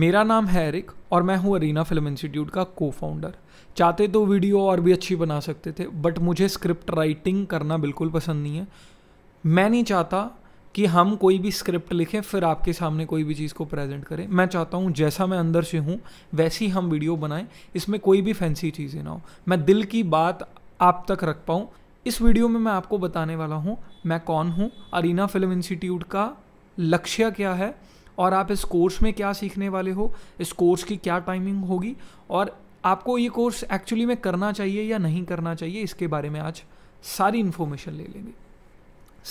मेरा नाम है एरिक और मैं हूँ अरीना फिल्म इंस्टीट्यूट का को फाउंडर चाहते तो वीडियो और भी अच्छी बना सकते थे बट मुझे स्क्रिप्ट राइटिंग करना बिल्कुल पसंद नहीं है मैं नहीं चाहता कि हम कोई भी स्क्रिप्ट लिखें फिर आपके सामने कोई भी चीज़ को प्रेजेंट करें मैं चाहता हूँ जैसा मैं अंदर से हूँ वैसी हम वीडियो बनाएं इसमें कोई भी फैंसी चीज़ें ना हो मैं दिल की बात आप तक रख पाऊँ इस वीडियो में मैं आपको बताने वाला हूँ मैं कौन हूँ अरीना फिल्म इंस्टीट्यूट का लक्ष्य क्या है और आप इस कोर्स में क्या सीखने वाले हो इस कोर्स की क्या टाइमिंग होगी और आपको ये कोर्स एक्चुअली में करना चाहिए या नहीं करना चाहिए इसके बारे में आज सारी इन्फॉर्मेशन ले लेंगे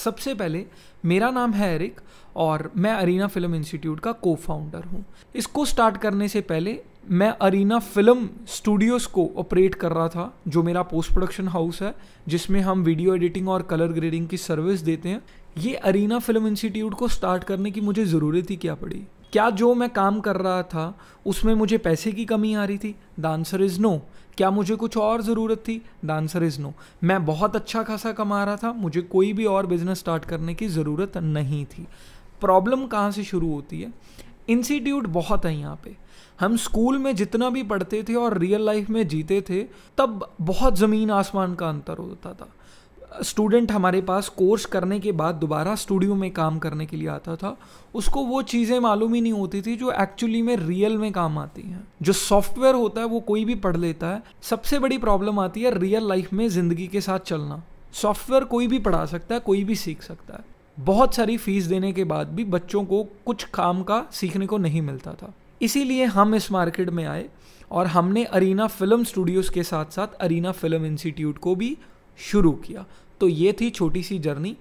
सबसे पहले मेरा नाम है एरिक और मैं अरीना फिल्म इंस्टीट्यूट का को फाउंडर हूँ इसको स्टार्ट करने से पहले मैं अरीना फिल्म स्टूडियोज़ को ऑपरेट कर रहा था जो मेरा पोस्ट प्रोडक्शन हाउस है जिसमें हम वीडियो एडिटिंग और कलर ग्रेडिंग की सर्विस देते हैं ये अरीना फिल्म इंस्टीट्यूट को स्टार्ट करने की मुझे ज़रूरत ही क्या पड़ी क्या जो मैं काम कर रहा था उसमें मुझे पैसे की कमी आ रही थी द आंसर इज़ नो क्या मुझे कुछ और ज़रूरत थी द आंसर इज़ नो मैं बहुत अच्छा खासा कमा रहा था मुझे कोई भी और बिज़नेस स्टार्ट करने की ज़रूरत नहीं थी प्रॉब्लम कहाँ से शुरू होती है इंस्टीट्यूट बहुत है यहाँ पे हम स्कूल में जितना भी पढ़ते थे और रियल लाइफ में जीते थे तब बहुत ज़मीन आसमान का अंतर होता था स्टूडेंट हमारे पास कोर्स करने के बाद दोबारा स्टूडियो में काम करने के लिए आता था उसको वो चीज़ें मालूम ही नहीं होती थी जो एक्चुअली में रियल में काम आती हैं जो सॉफ्टवेयर होता है वो कोई भी पढ़ लेता है सबसे बड़ी प्रॉब्लम आती है रियल लाइफ में ज़िंदगी के साथ चलना सॉफ्टवेयर कोई भी पढ़ा सकता है कोई भी सीख सकता है बहुत सारी फीस देने के बाद भी बच्चों को कुछ काम का सीखने को नहीं मिलता था इसीलिए हम इस मार्केट में आए और हमने अरीना फिल्म स्टूडियोज़ के साथ साथ अरीना फिल्म इंस्टीट्यूट को भी शुरू किया तो ये थी छोटी सी जर्नी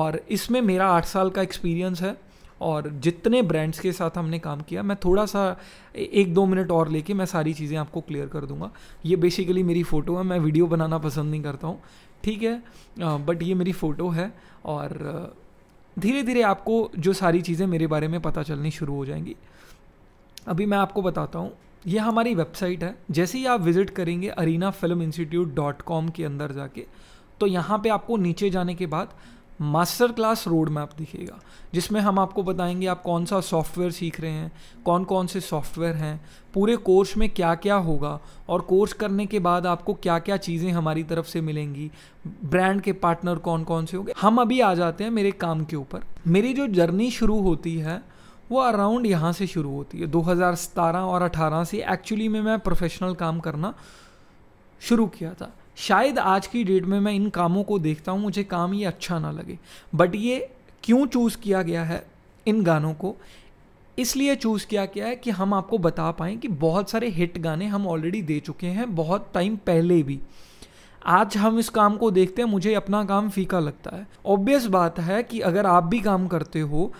और इसमें मेरा आठ साल का एक्सपीरियंस है और जितने ब्रांड्स के साथ हमने काम किया मैं थोड़ा सा एक दो मिनट और लेके मैं सारी चीज़ें आपको क्लियर कर दूंगा ये बेसिकली मेरी फ़ोटो है मैं वीडियो बनाना पसंद नहीं करता हूँ ठीक है बट ये मेरी फ़ोटो है और धीरे धीरे आपको जो सारी चीज़ें मेरे बारे में पता चलनी शुरू हो जाएंगी अभी मैं आपको बताता हूँ ये हमारी वेबसाइट है जैसे ही आप विज़िट करेंगे Arena film institute dot com के अंदर जाके तो यहाँ पे आपको नीचे जाने के बाद मास्टर क्लास रोड मैप दिखेगा जिसमें हम आपको बताएंगे आप कौन सा सॉफ्टवेयर सीख रहे हैं कौन कौन से सॉफ्टवेयर हैं पूरे कोर्स में क्या क्या होगा और कोर्स करने के बाद आपको क्या क्या चीज़ें हमारी तरफ से मिलेंगी ब्रांड के पार्टनर कौन कौन से होंगे हम अभी आ जाते हैं मेरे काम के ऊपर मेरी जो जर्नी शुरू होती है वो अराउंड यहाँ से शुरू होती है 2017 और 18 से एक्चुअली में मैं प्रोफेशनल काम करना शुरू किया था शायद आज की डेट में मैं इन कामों को देखता हूँ मुझे काम ये अच्छा ना लगे बट ये क्यों चूज़ किया गया है इन गानों को इसलिए चूज़ किया गया है कि हम आपको बता पाएँ कि बहुत सारे हिट गाने हम ऑलरेडी दे चुके हैं बहुत टाइम पहले भी आज हम इस काम को देखते हैं मुझे अपना काम फीका लगता है ऑब्वियस बात है कि अगर आप भी काम करते हो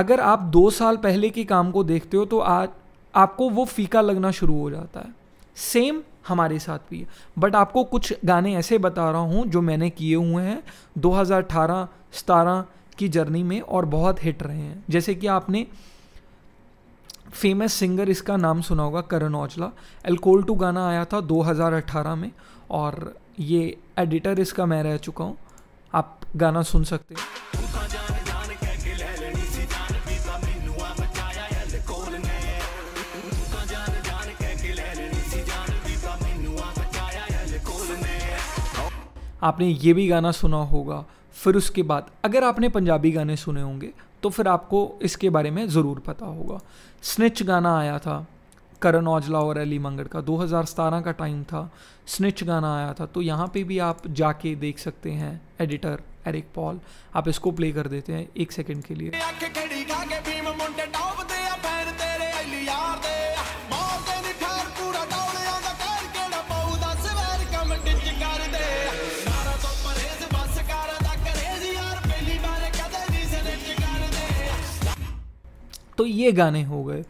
अगर आप दो साल पहले के काम को देखते हो तो आज आपको वो फीका लगना शुरू हो जाता है सेम हमारे साथ भी है बट आपको कुछ गाने ऐसे बता रहा हूँ जो मैंने किए हुए हैं 2018 सतारह की जर्नी में और बहुत हिट रहे हैं जैसे कि आपने फेमस सिंगर इसका नाम सुना होगा करण औजला एल्कोल टू गाना आया था 2018 में और ये एडिटर इसका मैं रह चुका हूँ आप गाना सुन सकते हैं आपने ये भी गाना सुना होगा फिर उसके बाद अगर आपने पंजाबी गाने सुने होंगे तो फिर आपको इसके बारे में ज़रूर पता होगा स्निच गाना आया था करण औजला और अली मंगड़ का 2017 का टाइम था स्निच गाना आया था तो यहाँ पे भी आप जाके देख सकते हैं एडिटर एरिक पॉल आप इसको प्ले कर देते हैं एक सेकंड के लिए तो ये गाने हो गए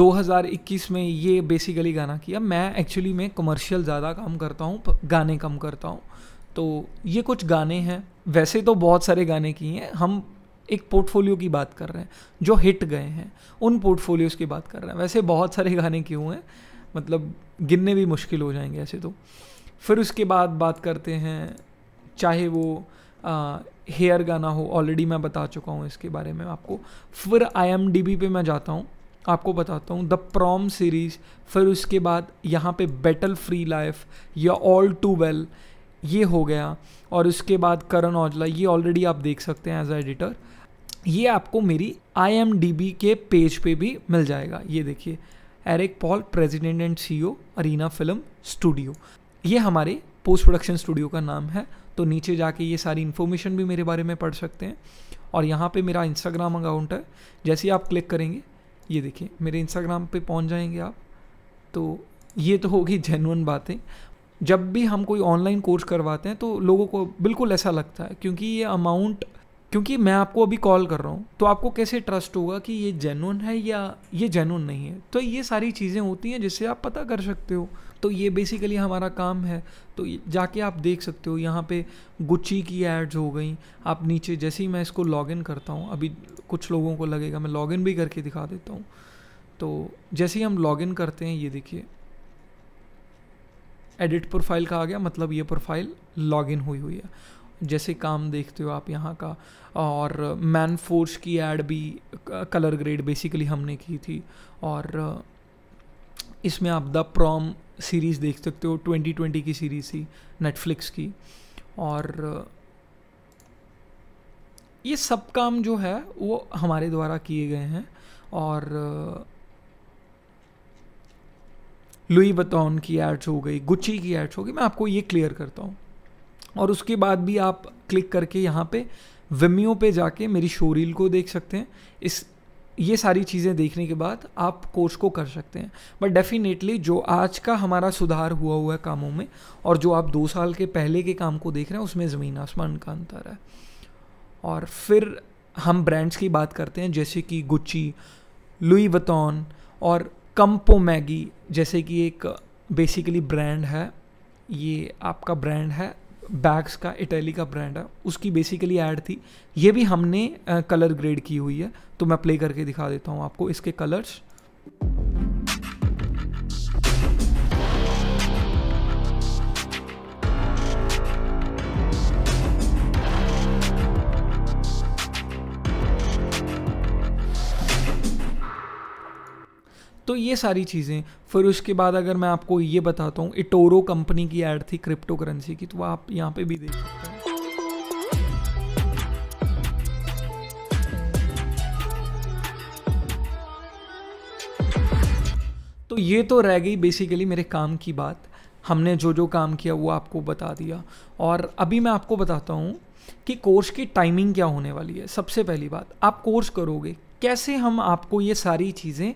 2021 में ये बेसिकली गाना किया मैं एक्चुअली में कमर्शियल ज़्यादा काम करता हूँ गाने कम करता हूँ तो ये कुछ गाने हैं वैसे तो बहुत सारे गाने किए हैं हम एक पोर्टफोलियो की बात कर रहे हैं जो हिट गए हैं उन पोर्टफोलियोज़ की बात कर रहे हैं वैसे बहुत सारे गाने क्यों हैं मतलब गिनने भी मुश्किल हो जाएंगे ऐसे तो फिर उसके बाद बात करते हैं चाहे वो हेयर गाना हो ऑलरेडी मैं बता चुका हूँ इसके बारे में आपको फिर आई पे मैं जाता हूँ आपको बताता हूँ द प्रॉम सीरीज फिर उसके बाद यहाँ पे बैटल फ्री लाइफ या ऑल टू वेल ये हो गया और उसके बाद करण औजला ये ऑलरेडी आप देख सकते हैं एज एडिटर ये आपको मेरी आई के पेज पे भी मिल जाएगा ये देखिए Eric Paul president and CEO Arena film studio ये हमारे पोस्ट प्रोडक्शन स्टूडियो का नाम है तो नीचे जाके ये सारी इन्फॉर्मेशन भी मेरे बारे में पढ़ सकते हैं और यहाँ पे मेरा इंस्टाग्राम अकाउंट है जैसे ही आप क्लिक करेंगे ये देखिए मेरे इंस्टाग्राम पे पहुँच जाएंगे आप तो ये तो होगी जेनुअन बातें जब भी हम कोई ऑनलाइन कोर्स करवाते हैं तो लोगों को बिल्कुल ऐसा लगता है क्योंकि ये अमाउंट क्योंकि मैं आपको अभी कॉल कर रहा हूँ तो आपको कैसे ट्रस्ट होगा कि ये जेनुअन है या ये जेनुअन नहीं है तो ये सारी चीज़ें होती हैं जिससे आप पता कर सकते हो तो ये बेसिकली हमारा काम है तो जाके आप देख सकते हो यहाँ पे गुच्ची की एड्स हो गई आप नीचे जैसे ही मैं इसको लॉगिन करता हूँ अभी कुछ लोगों को लगेगा मैं लॉगिन भी करके दिखा देता हूँ तो जैसे ही हम लॉगिन करते हैं ये देखिए एडिट प्रोफाइल का आ गया मतलब ये प्रोफाइल लॉगिन हुई हुई है जैसे काम देखते हो आप यहाँ का और मैन फोर्स की एड भी कलर ग्रेड बेसिकली हमने की थी और इसमें आप द प्रॉम सीरीज़ देख सकते हो 2020 की सीरीज़ थी नेटफ्लिक्स की और ये सब काम जो है वो हमारे द्वारा किए गए हैं और लुई बतौन की एड्स हो गई गुच्ची की एड्स हो गई मैं आपको ये क्लियर करता हूँ और उसके बाद भी आप क्लिक करके यहाँ पे वेम्यो पे जाके मेरी शोरील को देख सकते हैं इस ये सारी चीज़ें देखने के बाद आप कोर्स को कर सकते हैं बट डेफिनेटली जो आज का हमारा सुधार हुआ हुआ है कामों में और जो आप दो साल के पहले के काम को देख रहे हैं उसमें ज़मीन आसमान का अंतर है और फिर हम ब्रांड्स की बात करते हैं जैसे कि गुच्ची लुई बतौन और कंपो मैगी जैसे कि एक बेसिकली ब्रांड है ये आपका ब्रांड है बैग्स का इटली का ब्रांड है उसकी बेसिकली ऐड थी ये भी हमने कलर ग्रेड की हुई है तो मैं प्ले करके दिखा देता हूँ आपको इसके कलर्स तो ये सारी चीज़ें फिर उसके बाद अगर मैं आपको ये बताता हूँ इटोरो कंपनी की ऐड थी क्रिप्टो करेंसी की तो आप यहाँ पे भी देख सकते हैं तो ये तो रह गई बेसिकली मेरे काम की बात हमने जो जो काम किया वो आपको बता दिया और अभी मैं आपको बताता हूँ कि कोर्स की टाइमिंग क्या होने वाली है सबसे पहली बात आप कोर्स करोगे कैसे हम आपको ये सारी चीज़ें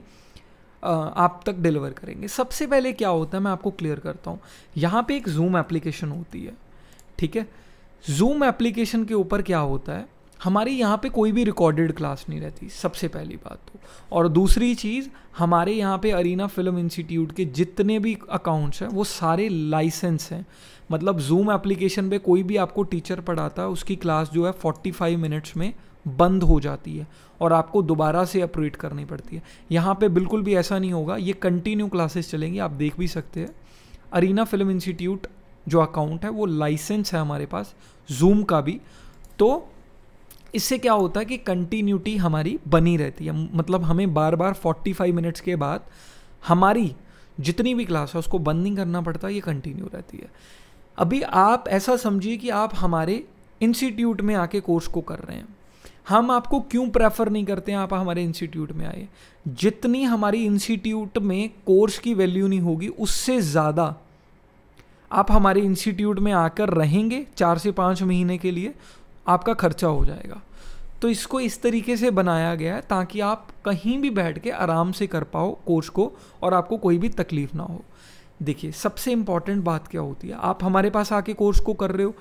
आप तक डिलीवर करेंगे सबसे पहले क्या होता है मैं आपको क्लियर करता हूँ यहाँ पे एक जूम एप्लीकेशन होती है ठीक है जूम एप्लीकेशन के ऊपर क्या होता है हमारी यहाँ पे कोई भी रिकॉर्डेड क्लास नहीं रहती सबसे पहली बात तो और दूसरी चीज़ हमारे यहाँ पे अरीना फिल्म इंस्टीट्यूट के जितने भी अकाउंट्स हैं वो सारे लाइसेंस हैं मतलब जूम एप्लीकेशन पे कोई भी आपको टीचर पढ़ाता है उसकी क्लास जो है 45 मिनट्स में बंद हो जाती है और आपको दोबारा से अपरेट करनी पड़ती है यहाँ पे बिल्कुल भी ऐसा नहीं होगा ये कंटिन्यू क्लासेस चलेंगी आप देख भी सकते हैं अरीना फिल्म इंस्टीट्यूट जो अकाउंट है वो लाइसेंस है हमारे पास जूम का भी तो इससे क्या होता है कि कंटिन्यूटी हमारी बनी रहती है मतलब हमें बार बार 45 मिनट्स के बाद हमारी जितनी भी क्लास है उसको बंद नहीं करना पड़ता ये कंटिन्यू रहती है अभी आप ऐसा समझिए कि आप हमारे इंस्टीट्यूट में आके कोर्स को कर रहे हैं हम आपको क्यों प्रेफर नहीं करते हैं आप हमारे इंस्टीट्यूट में आए जितनी हमारी इंस्टीट्यूट में कोर्स की वैल्यू नहीं होगी उससे ज़्यादा आप हमारे इंस्टीट्यूट में आकर रहेंगे चार से पाँच महीने के लिए आपका खर्चा हो जाएगा तो इसको इस तरीके से बनाया गया है ताकि आप कहीं भी बैठ के आराम से कर पाओ कोर्स को और आपको कोई भी तकलीफ ना हो देखिए सबसे इम्पॉर्टेंट बात क्या होती है आप हमारे पास आके कोर्स को कर रहे हो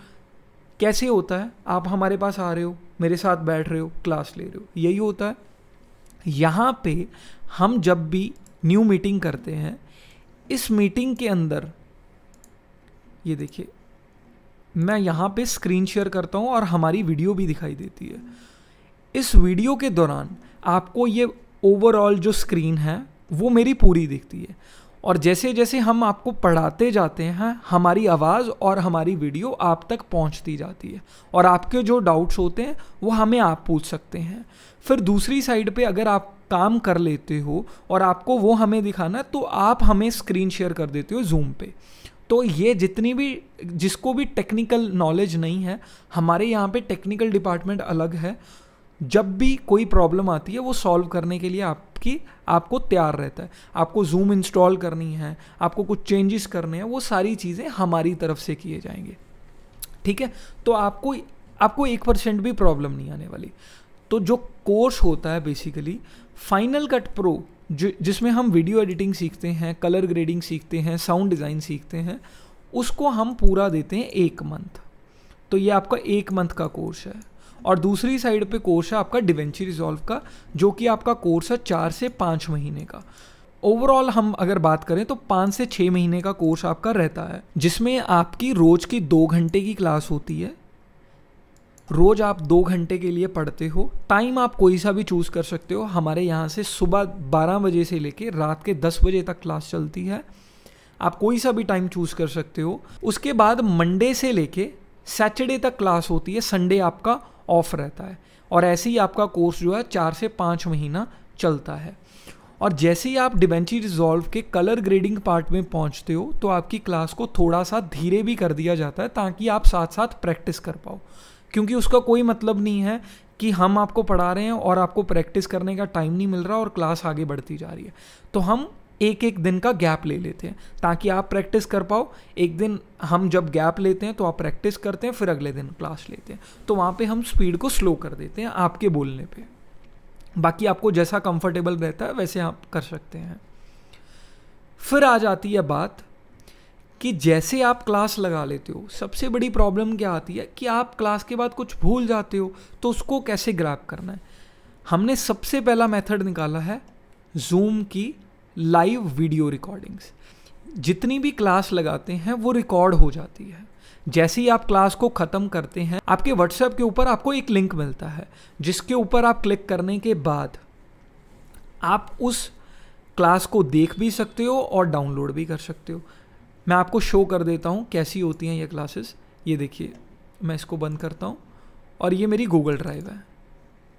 कैसे होता है आप हमारे पास आ रहे हो मेरे साथ बैठ रहे हो क्लास ले रहे हो यही होता है यहाँ पे हम जब भी न्यू मीटिंग करते हैं इस मीटिंग के अंदर ये देखिए मैं यहाँ पे स्क्रीन शेयर करता हूँ और हमारी वीडियो भी दिखाई देती है इस वीडियो के दौरान आपको ये ओवरऑल जो स्क्रीन है वो मेरी पूरी दिखती है और जैसे जैसे हम आपको पढ़ाते जाते हैं हमारी आवाज़ और हमारी वीडियो आप तक पहुंचती जाती है और आपके जो डाउट्स होते हैं वो हमें आप पूछ सकते हैं फिर दूसरी साइड पे अगर आप काम कर लेते हो और आपको वो हमें दिखाना तो आप हमें स्क्रीन शेयर कर देते हो जूम पे तो ये जितनी भी जिसको भी टेक्निकल नॉलेज नहीं है हमारे यहाँ पे टेक्निकल डिपार्टमेंट अलग है जब भी कोई प्रॉब्लम आती है वो सॉल्व करने के लिए आपकी आपको तैयार रहता है आपको जूम इंस्टॉल करनी है आपको कुछ चेंजेस करने हैं वो सारी चीज़ें हमारी तरफ से किए जाएंगे ठीक है तो आपको आपको एक परसेंट भी प्रॉब्लम नहीं आने वाली तो जो कोर्स होता है बेसिकली फाइनल कट प्रो जो जिसमें हम वीडियो एडिटिंग सीखते हैं कलर ग्रेडिंग सीखते हैं साउंड डिज़ाइन सीखते हैं उसको हम पूरा देते हैं एक मंथ तो ये आपका एक मंथ का कोर्स है और दूसरी साइड पे कोर्स है आपका डिवेंची रिजॉल्व का जो कि आपका कोर्स है चार से पाँच महीने का ओवरऑल हम अगर बात करें तो पाँच से छः महीने का कोर्स आपका रहता है जिसमें आपकी रोज़ की दो घंटे की क्लास होती है रोज़ आप दो घंटे के लिए पढ़ते हो टाइम आप कोई सा भी चूज़ कर सकते हो हमारे यहाँ से सुबह बारह बजे से लेकर रात के दस बजे तक क्लास चलती है आप कोई सा भी टाइम चूज़ कर सकते हो उसके बाद मंडे से लेके सैटरडे तक क्लास होती है संडे आपका ऑफ रहता है और ऐसे ही आपका कोर्स जो है चार से पाँच महीना चलता है और जैसे ही आप डिबेंची रिजॉल्व के कलर ग्रेडिंग पार्ट में पहुंचते हो तो आपकी क्लास को थोड़ा सा धीरे भी कर दिया जाता है ताकि आप साथ साथ प्रैक्टिस कर पाओ क्योंकि उसका कोई मतलब नहीं है कि हम आपको पढ़ा रहे हैं और आपको प्रैक्टिस करने का टाइम नहीं मिल रहा और क्लास आगे बढ़ती जा रही है तो हम एक एक दिन का गैप ले लेते हैं ताकि आप प्रैक्टिस कर पाओ एक दिन हम जब गैप लेते हैं तो आप प्रैक्टिस करते हैं फिर अगले दिन क्लास लेते हैं तो वहाँ पे हम स्पीड को स्लो कर देते हैं आपके बोलने पे बाकी आपको जैसा कंफर्टेबल रहता है वैसे आप कर सकते हैं फिर आ जाती है बात कि जैसे आप क्लास लगा लेते हो सबसे बड़ी प्रॉब्लम क्या आती है कि आप क्लास के बाद कुछ भूल जाते हो तो उसको कैसे ग्रैप करना है हमने सबसे पहला मेथड निकाला है जूम की लाइव वीडियो रिकॉर्डिंग्स जितनी भी क्लास लगाते हैं वो रिकॉर्ड हो जाती है जैसे ही आप क्लास को ख़त्म करते हैं आपके व्हाट्सएप के ऊपर आपको एक लिंक मिलता है जिसके ऊपर आप क्लिक करने के बाद आप उस क्लास को देख भी सकते हो और डाउनलोड भी कर सकते हो मैं आपको शो कर देता हूँ कैसी होती हैं ये क्लासेस ये देखिए मैं इसको बंद करता हूँ और ये मेरी गूगल ड्राइव है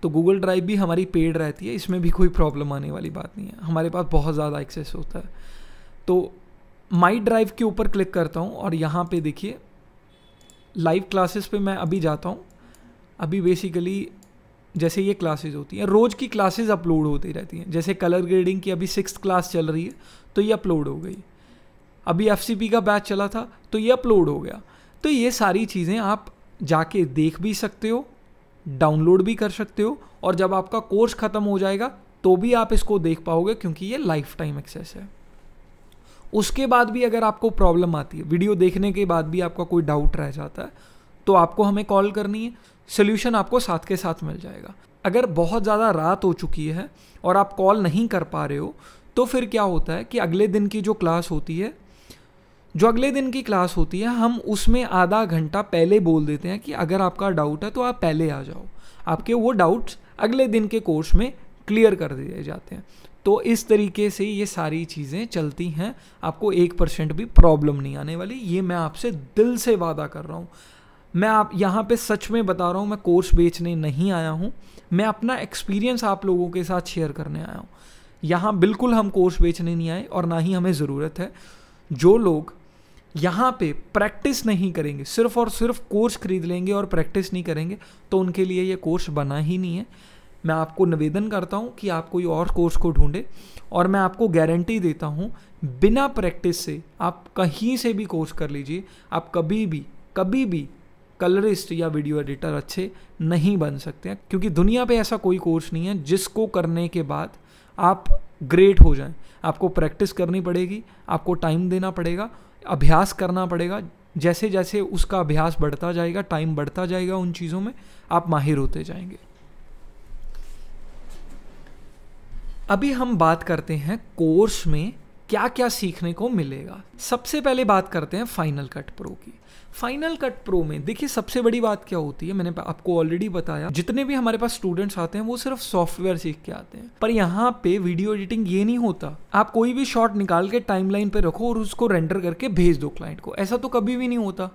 तो गूगल ड्राइव भी हमारी पेड रहती है इसमें भी कोई प्रॉब्लम आने वाली बात नहीं है हमारे पास बहुत ज़्यादा एक्सेस होता है तो माई ड्राइव के ऊपर क्लिक करता हूँ और यहाँ पे देखिए लाइव क्लासेस पे मैं अभी जाता हूँ अभी बेसिकली जैसे ये क्लासेस होती हैं रोज़ की क्लासेस अपलोड होती रहती हैं जैसे कलर ग्रेडिंग की अभी सिक्स क्लास चल रही है तो ये अपलोड हो गई अभी एफ का बैच चला था तो ये अपलोड हो गया तो ये सारी चीज़ें आप जाके देख भी सकते हो डाउनलोड भी कर सकते हो और जब आपका कोर्स ख़त्म हो जाएगा तो भी आप इसको देख पाओगे क्योंकि ये लाइफ टाइम एक्सेस है उसके बाद भी अगर आपको प्रॉब्लम आती है वीडियो देखने के बाद भी आपका कोई डाउट रह जाता है तो आपको हमें कॉल करनी है सोल्यूशन आपको साथ के साथ मिल जाएगा अगर बहुत ज़्यादा रात हो चुकी है और आप कॉल नहीं कर पा रहे हो तो फिर क्या होता है कि अगले दिन की जो क्लास होती है जो अगले दिन की क्लास होती है हम उसमें आधा घंटा पहले बोल देते हैं कि अगर आपका डाउट है तो आप पहले आ जाओ आपके वो डाउट्स अगले दिन के कोर्स में क्लियर कर दिए जाते हैं तो इस तरीके से ये सारी चीज़ें चलती हैं आपको एक परसेंट भी प्रॉब्लम नहीं आने वाली ये मैं आपसे दिल से वादा कर रहा हूँ मैं आप यहाँ पे सच में बता रहा हूँ मैं कोर्स बेचने नहीं आया हूँ मैं अपना एक्सपीरियंस आप लोगों के साथ शेयर करने आया हूँ यहाँ बिल्कुल हम कोर्स बेचने नहीं आए और ना ही हमें ज़रूरत है जो लोग यहाँ पे प्रैक्टिस नहीं करेंगे सिर्फ और सिर्फ कोर्स खरीद लेंगे और प्रैक्टिस नहीं करेंगे तो उनके लिए ये कोर्स बना ही नहीं है मैं आपको निवेदन करता हूँ कि आप कोई और कोर्स को ढूंढे और मैं आपको गारंटी देता हूँ बिना प्रैक्टिस से आप कहीं से भी कोर्स कर लीजिए आप कभी भी कभी भी कलरिस्ट या वीडियो एडिटर अच्छे नहीं बन सकते हैं क्योंकि दुनिया पे ऐसा कोई कोर्स नहीं है जिसको करने के बाद आप ग्रेट हो जाएं आपको प्रैक्टिस करनी पड़ेगी आपको टाइम देना पड़ेगा अभ्यास करना पड़ेगा जैसे जैसे उसका अभ्यास बढ़ता जाएगा टाइम बढ़ता जाएगा उन चीज़ों में आप माहिर होते जाएंगे अभी हम बात करते हैं कोर्स में क्या क्या सीखने को मिलेगा सबसे पहले बात करते हैं फाइनल कट प्रो की फाइनल कट प्रो में देखिए सबसे बड़ी बात क्या होती है मैंने आपको ऑलरेडी बताया जितने भी हमारे पास स्टूडेंट्स आते हैं वो सिर्फ सॉफ्टवेयर सीख के आते हैं पर यहाँ पे वीडियो एडिटिंग ये नहीं होता आप कोई भी शॉट निकाल के टाइमलाइन पे रखो और उसको रेंडर करके भेज दो क्लाइंट को ऐसा तो कभी भी नहीं होता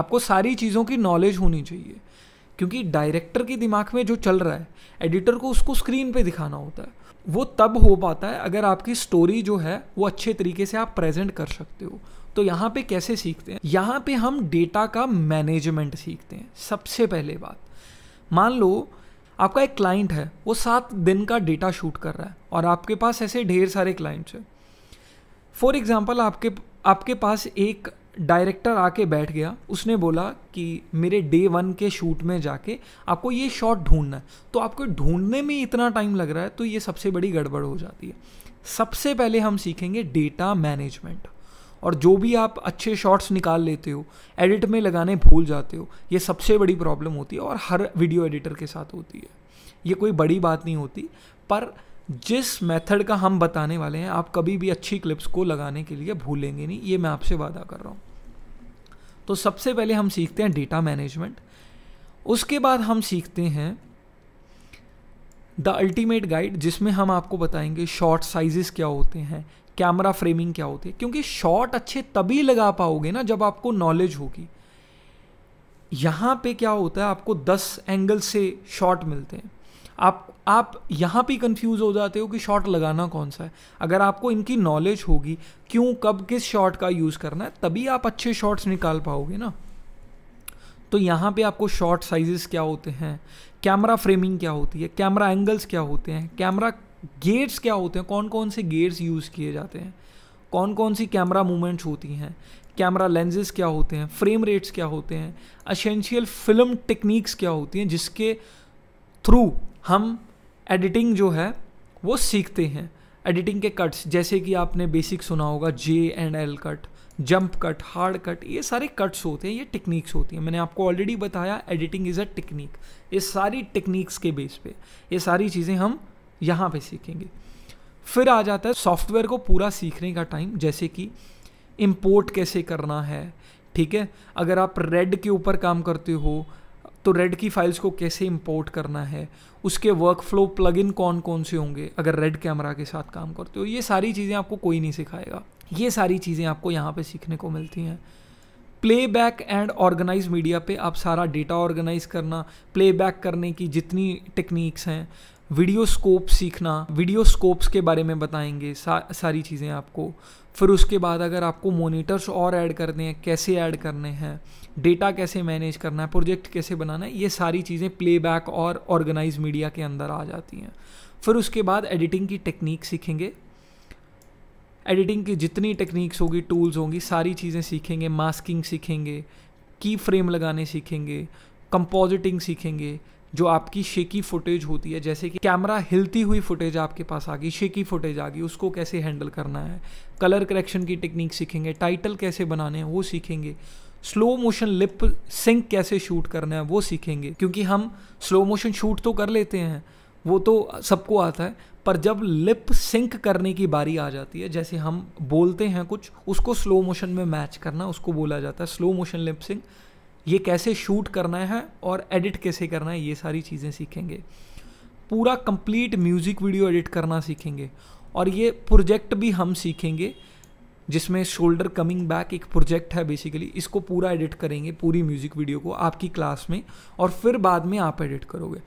आपको सारी चीज़ों की नॉलेज होनी चाहिए क्योंकि डायरेक्टर के दिमाग में जो चल रहा है एडिटर को उसको स्क्रीन पे दिखाना होता है वो तब हो पाता है अगर आपकी स्टोरी जो है वो अच्छे तरीके से आप प्रेजेंट कर सकते हो तो यहाँ पे कैसे सीखते हैं यहाँ पे हम डेटा का मैनेजमेंट सीखते हैं सबसे पहले बात मान लो आपका एक क्लाइंट है वो सात दिन का डेटा शूट कर रहा है और आपके पास ऐसे ढेर सारे क्लाइंट्स हैं फॉर एग्ज़ाम्पल आपके आपके पास एक डायरेक्टर आके बैठ गया उसने बोला कि मेरे डे वन के शूट में जाके आपको ये शॉट ढूंढना है तो आपको ढूंढने में इतना टाइम लग रहा है तो ये सबसे बड़ी गड़बड़ हो जाती है सबसे पहले हम सीखेंगे डेटा मैनेजमेंट और जो भी आप अच्छे शॉट्स निकाल लेते हो एडिट में लगाने भूल जाते हो ये सबसे बड़ी प्रॉब्लम होती है और हर वीडियो एडिटर के साथ होती है ये कोई बड़ी बात नहीं होती पर जिस मेथड का हम बताने वाले हैं आप कभी भी अच्छी क्लिप्स को लगाने के लिए भूलेंगे नहीं ये मैं आपसे वादा कर रहा हूँ तो सबसे पहले हम सीखते हैं डेटा मैनेजमेंट उसके बाद हम सीखते हैं द अल्टीमेट गाइड जिसमें हम आपको बताएंगे शॉर्ट साइजेस क्या होते हैं कैमरा फ्रेमिंग क्या होती है क्योंकि शॉट अच्छे तभी लगा पाओगे ना जब आपको नॉलेज होगी यहाँ पे क्या होता है आपको दस एंगल से शॉट मिलते हैं आप आप यहाँ पे कंफ्यूज हो जाते हो कि शॉट लगाना कौन सा है अगर आपको इनकी नॉलेज होगी क्यों कब किस शॉट का यूज़ करना है तभी आप अच्छे शॉट्स निकाल पाओगे ना तो यहाँ पे आपको शॉट साइजेस क्या होते हैं कैमरा फ्रेमिंग क्या होती है कैमरा एंगल्स क्या होते हैं कैमरा गेट्स क्या होते हैं कौन कौन से गेट्स यूज़ किए जाते हैं कौन कौन सी कैमरा मूवमेंट्स होती हैं कैमरा लेंजेस क्या होते हैं फ्रेम रेट्स क्या होते हैं असेंशियल फिल्म टेक्निक्स क्या होती हैं जिसके थ्रू हम एडिटिंग जो है वो सीखते हैं एडिटिंग के कट्स जैसे कि आपने बेसिक सुना होगा J and L cut jump cut hard cut ये सारे कट्स होते हैं ये टेक्निक्स होती हैं मैंने आपको ऑलरेडी बताया एडिटिंग इज़ अ टेक्निक ये सारी टेक्निक्स के बेस पे ये सारी चीज़ें हम यहाँ पे सीखेंगे फिर आ जाता है सॉफ्टवेयर को पूरा सीखने का टाइम जैसे कि इम्पोर्ट कैसे करना है ठीक है अगर आप रेड के ऊपर काम करते हो तो रेड की फाइल्स को कैसे इम्पोर्ट करना है उसके वर्क फ्लो प्लग इन कौन कौन से होंगे अगर रेड कैमरा के साथ काम करते हो ये सारी चीज़ें आपको कोई नहीं सिखाएगा ये सारी चीज़ें आपको यहाँ पे सीखने को मिलती हैं प्लेबैक एंड ऑर्गेनाइज मीडिया पे आप सारा डेटा ऑर्गेनाइज करना प्लेबैक करने की जितनी टेक्निक्स हैं वीडियो स्कोप सीखना वीडियो स्कोप्स के बारे में बताएंगे सा, सारी चीज़ें आपको फिर उसके बाद अगर आपको मोनिटर्स और ऐड करने हैं कैसे ऐड करने हैं डेटा कैसे मैनेज करना है प्रोजेक्ट कैसे बनाना है ये सारी चीज़ें प्लेबैक और ऑर्गेनाइज मीडिया के अंदर आ जाती हैं फिर उसके बाद एडिटिंग की टेक्निक सीखेंगे एडिटिंग की जितनी टेक्निक्स होगी टूल्स होंगी सारी चीज़ें सीखेंगे मास्किंग सीखेंगे की फ्रेम लगाने सीखेंगे कंपोजिटिंग सीखेंगे जो आपकी शेकी फुटेज होती है जैसे कि कैमरा हिलती हुई फुटेज आपके पास आ गई शेकी फुटेज आ गई उसको कैसे हैंडल करना है कलर करेक्शन की टेक्निक सीखेंगे टाइटल कैसे बनाने हैं वो सीखेंगे स्लो मोशन लिप सिंक कैसे शूट करना है वो सीखेंगे क्योंकि हम स्लो मोशन शूट तो कर लेते हैं वो तो सबको आता है पर जब लिप सिंक करने की बारी आ जाती है जैसे हम बोलते हैं कुछ उसको स्लो मोशन में मैच करना उसको बोला जाता है स्लो मोशन लिप सिंक ये कैसे शूट करना है और एडिट कैसे करना है ये सारी चीज़ें सीखेंगे पूरा कंप्लीट म्यूज़िक वीडियो एडिट करना सीखेंगे और ये प्रोजेक्ट भी हम सीखेंगे जिसमें शोल्डर कमिंग बैक एक प्रोजेक्ट है बेसिकली इसको पूरा एडिट करेंगे पूरी म्यूज़िक वीडियो को आपकी क्लास में और फिर बाद में आप एडिट करोगे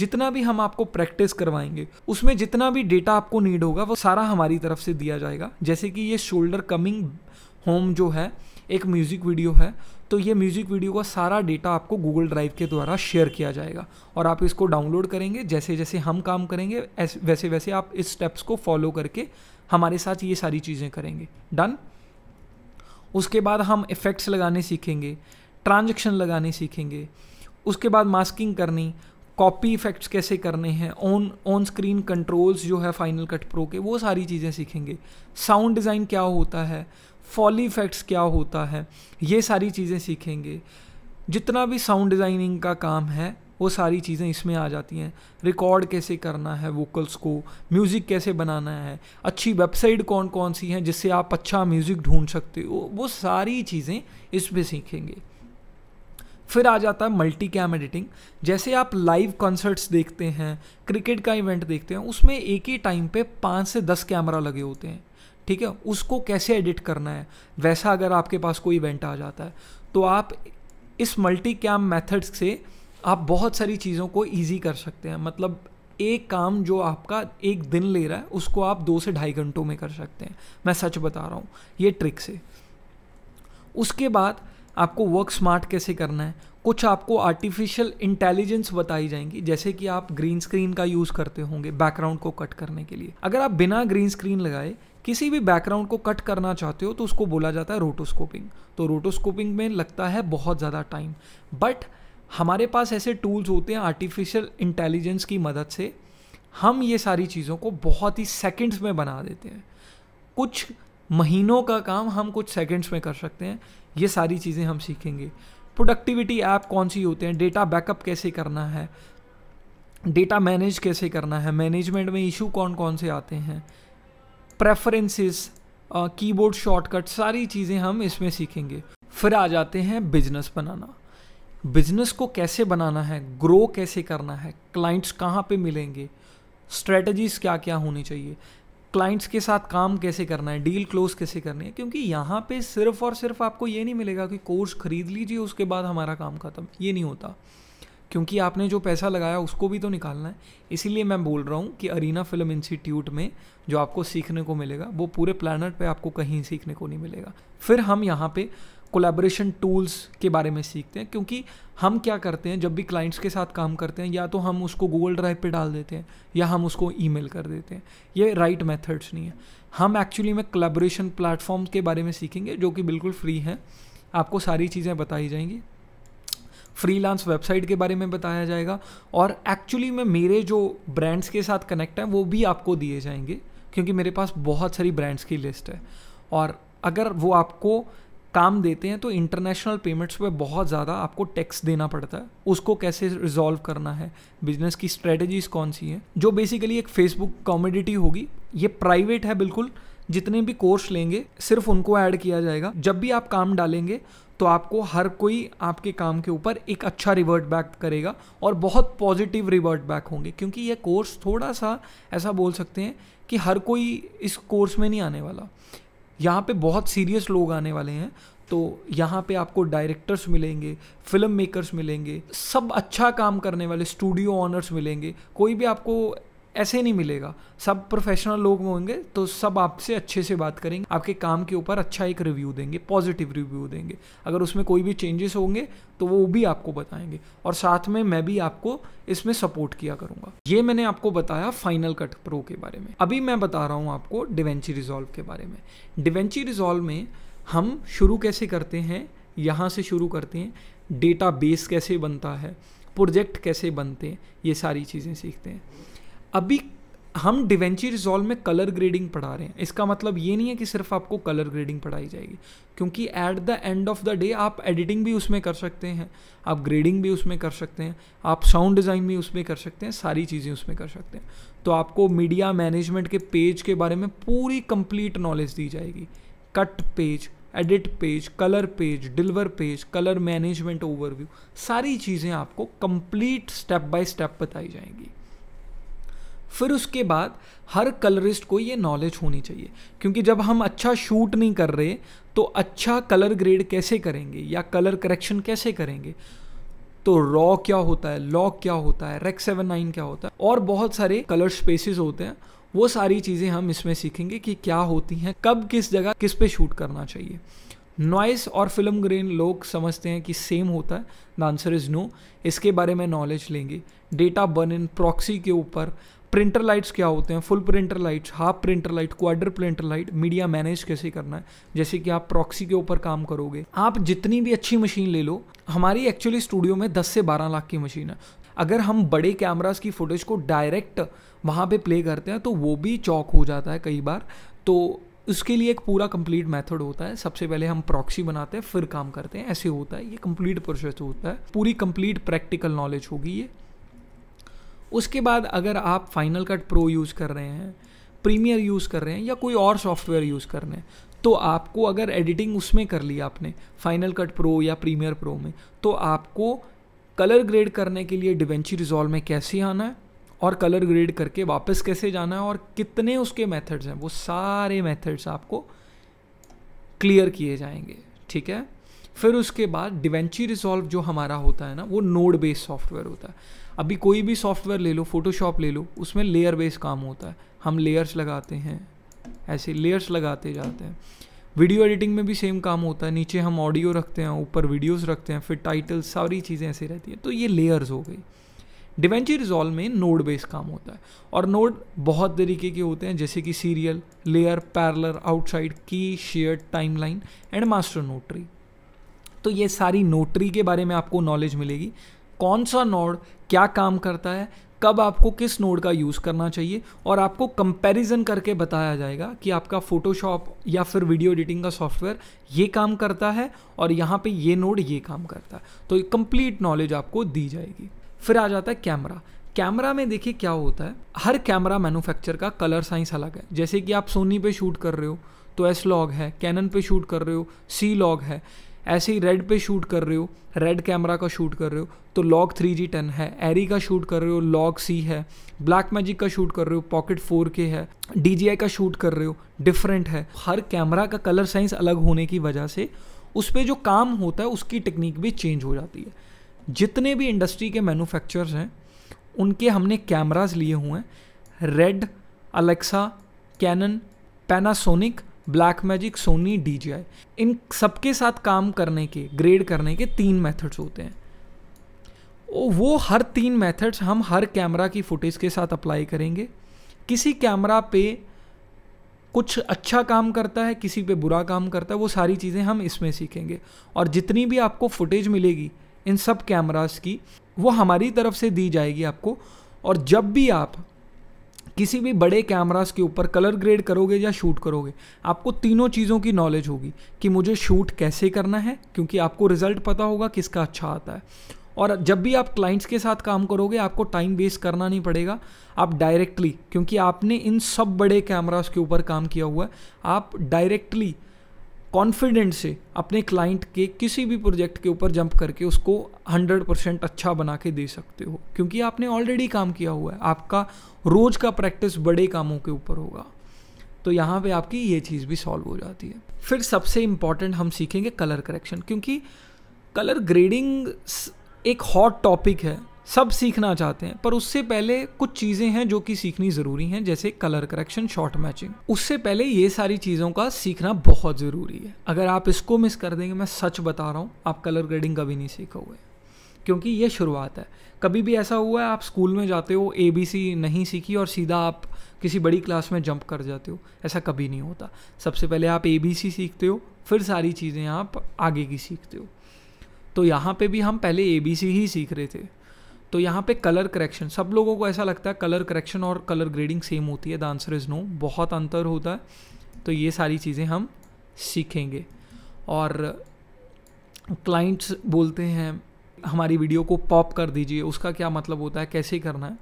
जितना भी हम आपको प्रैक्टिस करवाएंगे उसमें जितना भी डेटा आपको नीड होगा वो सारा हमारी तरफ से दिया जाएगा जैसे कि ये शोल्डर कमिंग होम जो है एक म्यूज़िक वीडियो है तो ये म्यूज़िक वीडियो का सारा डेटा आपको गूगल ड्राइव के द्वारा शेयर किया जाएगा और आप इसको डाउनलोड करेंगे जैसे जैसे हम काम करेंगे वैसे वैसे आप इस स्टेप्स को फॉलो करके हमारे साथ ये सारी चीज़ें करेंगे डन उसके बाद हम इफ़ेक्ट्स लगाने सीखेंगे ट्रांजेक्शन लगाने सीखेंगे उसके बाद मास्किंग करनी कॉपी इफेक्ट्स कैसे करने हैं ऑन ऑन स्क्रीन कंट्रोल्स जो है फाइनल कट प्रो के वो सारी चीज़ें सीखेंगे साउंड डिज़ाइन क्या होता है फॉली इफेक्ट्स क्या होता है ये सारी चीज़ें सीखेंगे जितना भी साउंड डिज़ाइनिंग का काम है वो सारी चीज़ें इसमें आ जाती हैं रिकॉर्ड कैसे करना है वोकल्स को म्यूज़िक कैसे बनाना है अच्छी वेबसाइट कौन कौन सी हैं जिससे आप अच्छा म्यूज़िक ढूंढ सकते हो वो सारी चीज़ें इसमें सीखेंगे फिर आ जाता है मल्टी कैम एडिटिंग जैसे आप लाइव कॉन्सर्ट्स देखते हैं क्रिकेट का इवेंट देखते हैं उसमें एक ही टाइम पे पाँच से दस कैमरा लगे होते हैं ठीक है उसको कैसे एडिट करना है वैसा अगर आपके पास कोई इवेंट आ जाता है तो आप इस मल्टी कैम मैथड से आप बहुत सारी चीज़ों को ईजी कर सकते हैं मतलब एक काम जो आपका एक दिन ले रहा है उसको आप दो से ढाई घंटों में कर सकते हैं मैं सच बता रहा हूँ ये ट्रिक से उसके बाद आपको वर्क स्मार्ट कैसे करना है कुछ आपको आर्टिफिशियल इंटेलिजेंस बताई जाएंगी जैसे कि आप ग्रीन स्क्रीन का यूज़ करते होंगे बैकग्राउंड को कट करने के लिए अगर आप बिना ग्रीन स्क्रीन लगाए किसी भी बैकग्राउंड को कट करना चाहते हो तो उसको बोला जाता है रोटोस्कोपिंग तो रोटोस्कोपिंग में लगता है बहुत ज़्यादा टाइम बट हमारे पास ऐसे टूल्स होते हैं आर्टिफिशियल इंटेलिजेंस की मदद से हम ये सारी चीज़ों को बहुत ही सेकेंड्स में बना देते हैं कुछ महीनों का काम हम कुछ सेकेंड्स में कर सकते हैं ये सारी चीज़ें हम सीखेंगे प्रोडक्टिविटी ऐप कौन सी होते हैं डेटा बैकअप कैसे करना है डेटा मैनेज कैसे करना है मैनेजमेंट में इशू कौन कौन से आते हैं प्रेफरेंसेस कीबोर्ड शॉर्टकट सारी चीज़ें हम इसमें सीखेंगे फिर आ जाते हैं बिजनेस बनाना बिजनेस को कैसे बनाना है ग्रो कैसे करना है क्लाइंट्स कहाँ पे मिलेंगे स्ट्रेटजीज क्या क्या होनी चाहिए क्लाइंट्स के साथ काम कैसे करना है डील क्लोज कैसे करनी है क्योंकि यहाँ पे सिर्फ और सिर्फ आपको ये नहीं मिलेगा कि कोर्स खरीद लीजिए उसके बाद हमारा काम खत्म ये नहीं होता क्योंकि आपने जो पैसा लगाया उसको भी तो निकालना है इसीलिए मैं बोल रहा हूँ कि अरीना फिल्म इंस्टीट्यूट में जो आपको सीखने को मिलेगा वो पूरे प्लानट पर आपको कहीं सीखने को नहीं मिलेगा फिर हम यहाँ पर कोलेब्रेशन टूल्स के बारे में सीखते हैं क्योंकि हम क्या करते हैं जब भी क्लाइंट्स के साथ काम करते हैं या तो हम उसको गूगल ड्राइव पे डाल देते हैं या हम उसको ईमेल कर देते हैं ये राइट right मेथड्स नहीं है हम एक्चुअली में कोलैबोरेशन प्लेटफॉर्म के बारे में सीखेंगे जो कि बिल्कुल फ्री हैं आपको सारी चीज़ें बताई जाएंगी फ्रीलांस वेबसाइट के बारे में बताया जाएगा और एक्चुअली में मेरे जो ब्रांड्स के साथ कनेक्ट हैं वो भी आपको दिए जाएंगे क्योंकि मेरे पास बहुत सारी ब्रांड्स की लिस्ट है और अगर वो आपको काम देते हैं तो इंटरनेशनल पेमेंट्स पे बहुत ज़्यादा आपको टैक्स देना पड़ता है उसको कैसे रिजॉल्व करना है बिजनेस की स्ट्रेटजीज कौन सी हैं जो बेसिकली एक फेसबुक कॉमोडिटी होगी ये प्राइवेट है बिल्कुल जितने भी कोर्स लेंगे सिर्फ उनको ऐड किया जाएगा जब भी आप काम डालेंगे तो आपको हर कोई आपके काम के ऊपर एक अच्छा रिवर्ट बैक करेगा और बहुत पॉजिटिव रिवर्ट बैक होंगे क्योंकि यह कोर्स थोड़ा सा ऐसा बोल सकते हैं कि हर कोई इस कोर्स में नहीं आने वाला यहाँ पे बहुत सीरियस लोग आने वाले हैं तो यहाँ पे आपको डायरेक्टर्स मिलेंगे फिल्म मेकर्स मिलेंगे सब अच्छा काम करने वाले स्टूडियो ऑनर्स मिलेंगे कोई भी आपको ऐसे नहीं मिलेगा सब प्रोफेशनल लोग होंगे तो सब आपसे अच्छे से बात करेंगे आपके काम के ऊपर अच्छा एक रिव्यू देंगे पॉजिटिव रिव्यू देंगे अगर उसमें कोई भी चेंजेस होंगे तो वो भी आपको बताएंगे और साथ में मैं भी आपको इसमें सपोर्ट किया करूँगा ये मैंने आपको बताया फाइनल कट प्रो के बारे में अभी मैं बता रहा हूँ आपको डिवेंची रिजॉल्व के बारे में डिवेंची रिजॉल्व में हम शुरू कैसे करते हैं यहाँ से शुरू करते हैं डेटा बेस कैसे बनता है प्रोजेक्ट कैसे बनते हैं ये सारी चीज़ें सीखते हैं अभी हम डिवेंची रिजॉल्व में कलर ग्रेडिंग पढ़ा रहे हैं इसका मतलब ये नहीं है कि सिर्फ आपको कलर ग्रेडिंग पढ़ाई जाएगी क्योंकि at the end of the day आप एडिटिंग भी उसमें कर सकते हैं आप ग्रेडिंग भी उसमें कर सकते हैं आप साउंड डिज़ाइन भी उसमें कर सकते हैं सारी चीज़ें उसमें कर सकते हैं तो आपको मीडिया मैनेजमेंट के पेज के बारे में पूरी कंप्लीट नॉलेज दी जाएगी cut page edit page colour page deliver page colour management overview सारी चीज़ें आपको कंप्लीट स्टेप बाय स्टेप बताई जाएंगी फिर उसके बाद हर कलरिस्ट को ये नॉलेज होनी चाहिए क्योंकि जब हम अच्छा शूट नहीं कर रहे तो अच्छा कलर ग्रेड कैसे करेंगे या कलर करेक्शन कैसे करेंगे तो रॉ क्या होता है लॉक क्या होता है रेक सेवन नाइन क्या होता है और बहुत सारे कलर स्पेसिस होते हैं वो सारी चीज़ें हम इसमें सीखेंगे कि क्या होती हैं कब किस जगह किस पे शूट करना चाहिए नॉइस और फिल्म ग्रेन लोग समझते हैं कि सेम होता है द आंसर इज़ नो इसके बारे में नॉलेज लेंगे डेटा बर्न इन प्रॉक्सी के ऊपर प्रिंटर लाइट्स क्या होते हैं full printer lights half printer light quarter printer light media manage कैसे करना है जैसे कि आप प्रॉक्सी के ऊपर काम करोगे आप जितनी भी अच्छी मशीन ले लो हमारी एक्चुअली स्टूडियो में 10 से 12 लाख की मशीन है अगर हम बड़े कैमरास की फुटेज को डायरेक्ट वहाँ पे प्ले करते हैं तो वो भी चौक हो जाता है कई बार तो उसके लिए एक पूरा कंप्लीट मेथड होता है सबसे पहले हम प्रॉक्सी बनाते हैं फिर काम करते हैं ऐसे होता है ये कंप्लीट प्रोसेस होता है पूरी कंप्लीट प्रैक्टिकल नॉलेज होगी ये उसके बाद अगर आप फाइनल कट प्रो यूज़ कर रहे हैं प्रीमियर यूज़ कर रहे हैं या कोई और सॉफ्टवेयर यूज़ कर रहे हैं तो आपको अगर एडिटिंग उसमें कर ली आपने फाइनल कट प्रो या प्रीमियर प्रो में तो आपको कलर ग्रेड करने के लिए डिवेंची रिजॉल्व में कैसे आना है और कलर ग्रेड करके वापस कैसे जाना है और कितने उसके मेथड्स हैं वो सारे मेथड्स आपको क्लियर किए जाएंगे ठीक है फिर उसके बाद डिवेंची रिजॉल्व जो हमारा होता है ना वो नोड बेस्ड सॉफ्टवेयर होता है अभी कोई भी सॉफ्टवेयर ले लो फोटोशॉप ले लो उसमें लेयर बेस काम होता है हम लेयर्स लगाते हैं ऐसे लेयर्स लगाते जाते हैं वीडियो एडिटिंग में भी सेम काम होता है नीचे हम ऑडियो रखते हैं ऊपर वीडियोस रखते हैं फिर टाइटल सारी चीज़ें ऐसे रहती हैं तो ये लेयर्स हो गई डिवेंची रिजॉल्व में नोड बेस काम होता है और नोड बहुत तरीके के होते हैं जैसे कि सीरियल लेयर पैरलर आउटसाइड की share timeline and master notary तो ये सारी नोटरी के बारे में आपको नॉलेज मिलेगी कौन सा नोड क्या काम करता है कब आपको किस नोड का यूज़ करना चाहिए और आपको कंपैरिजन करके बताया जाएगा कि आपका फ़ोटोशॉप या फिर वीडियो एडिटिंग का सॉफ्टवेयर ये काम करता है और यहाँ पे ये नोड ये काम करता है तो कंप्लीट नॉलेज आपको दी जाएगी फिर आ जाता है कैमरा कैमरा में देखिए क्या होता है हर कैमरा मैन्युफैक्चर का कलर साइंस अलग है जैसे कि आप सोनी पे शूट कर रहे हो तो एस लॉग है कैनन पे शूट कर रहे हो सी लॉग है ऐसे ही रेड पे शूट कर रहे हो रेड कैमरा का शूट कर रहे हो तो लॉक थ्री जी टेन है एरी का शूट कर रहे हो लॉक सी है ब्लैक मैजिक का शूट कर रहे हो पॉकेट फोर के है डी जी आई का शूट कर रहे हो डिफरेंट है हर कैमरा का कलर साइंस अलग होने की वजह से उस पर जो काम होता है उसकी टेक्निक भी चेंज हो जाती है जितने भी इंडस्ट्री के मैन्युफैक्चरर्स हैं उनके हमने कैमराज लिए हुए हैं RED Alexa Canon Panasonic Blackmagic Sony D इन सबके साथ काम करने के ग्रेड करने के तीन मेथड्स होते हैं वो हर तीन मेथड्स हम हर कैमरा की फुटेज के साथ अप्लाई करेंगे किसी कैमरा पे कुछ अच्छा काम करता है किसी पे बुरा काम करता है वो सारी चीज़ें हम इसमें सीखेंगे और जितनी भी आपको फुटेज मिलेगी इन सब कैमरास की वो हमारी तरफ से दी जाएगी आपको और जब भी आप किसी भी बड़े कैमरास के ऊपर कलर ग्रेड करोगे या शूट करोगे आपको तीनों चीज़ों की नॉलेज होगी कि मुझे शूट कैसे करना है क्योंकि आपको रिजल्ट पता होगा किसका अच्छा आता है और जब भी आप क्लाइंट्स के साथ काम करोगे आपको टाइम वेस्ट करना नहीं पड़ेगा आप डायरेक्टली क्योंकि आपने इन सब बड़े कैमरास के ऊपर काम किया हुआ है आप डायरेक्टली कॉन्फिडेंट से अपने क्लाइंट के किसी भी प्रोजेक्ट के ऊपर जंप करके उसको 100 परसेंट अच्छा बना के दे सकते हो क्योंकि आपने ऑलरेडी काम किया हुआ है आपका रोज़ का प्रैक्टिस बड़े कामों के ऊपर होगा तो यहाँ पे आपकी ये चीज़ भी सॉल्व हो जाती है फिर सबसे इम्पॉर्टेंट हम सीखेंगे कलर करेक्शन क्योंकि कलर ग्रेडिंग एक हॉट टॉपिक है सब सीखना चाहते हैं पर उससे पहले कुछ चीज़ें हैं जो कि सीखनी ज़रूरी हैं जैसे कलर करेक्शन शॉर्ट मैचिंग उससे पहले ये सारी चीज़ों का सीखना बहुत ज़रूरी है अगर आप इसको मिस कर देंगे मैं सच बता रहा हूँ आप कलर ग्रेडिंग कभी नहीं सीखोगे क्योंकि ये शुरुआत है कभी भी ऐसा हुआ है आप स्कूल में जाते हो ए बी सी नहीं सीखी और सीधा आप किसी बड़ी क्लास में जंप कर जाते हो ऐसा कभी नहीं होता सबसे पहले आप ए बी सी सीखते हो फिर सारी चीज़ें आप आगे की सीखते हो तो यहाँ पे भी हम पहले ए बी सी ही सीख रहे थे तो यहाँ पे कलर करेक्शन सब लोगों को ऐसा लगता है कलर करेक्शन और कलर ग्रेडिंग सेम होती है द आंसर इज़ नो बहुत अंतर होता है तो ये सारी चीज़ें हम सीखेंगे और क्लाइंट्स बोलते हैं हमारी वीडियो को पॉप कर दीजिए उसका क्या मतलब होता है कैसे करना है